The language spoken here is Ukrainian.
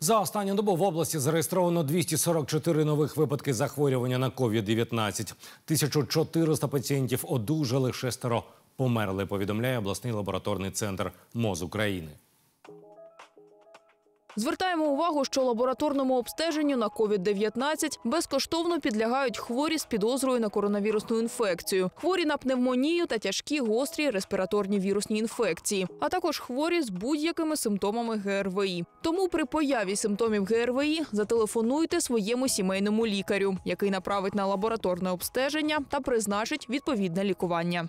За останню добу в області зареєстровано 244 нових випадки захворювання на COVID-19. 1400 пацієнтів одужали, шестеро померли. Повідомляє обласний лабораторний центр МОЗ України. Звертаємо увагу, що лабораторному обстеженню на COVID-19 безкоштовно підлягають хворі з підозрою на коронавірусну інфекцію, хворі на пневмонію та тяжкі гострі респіраторні вірусні інфекції, а також хворі з будь-якими симптомами ГРВІ. Тому при появі симптомів ГРВІ зателефонуйте своєму сімейному лікарю, який направить на лабораторне обстеження та призначить відповідне лікування.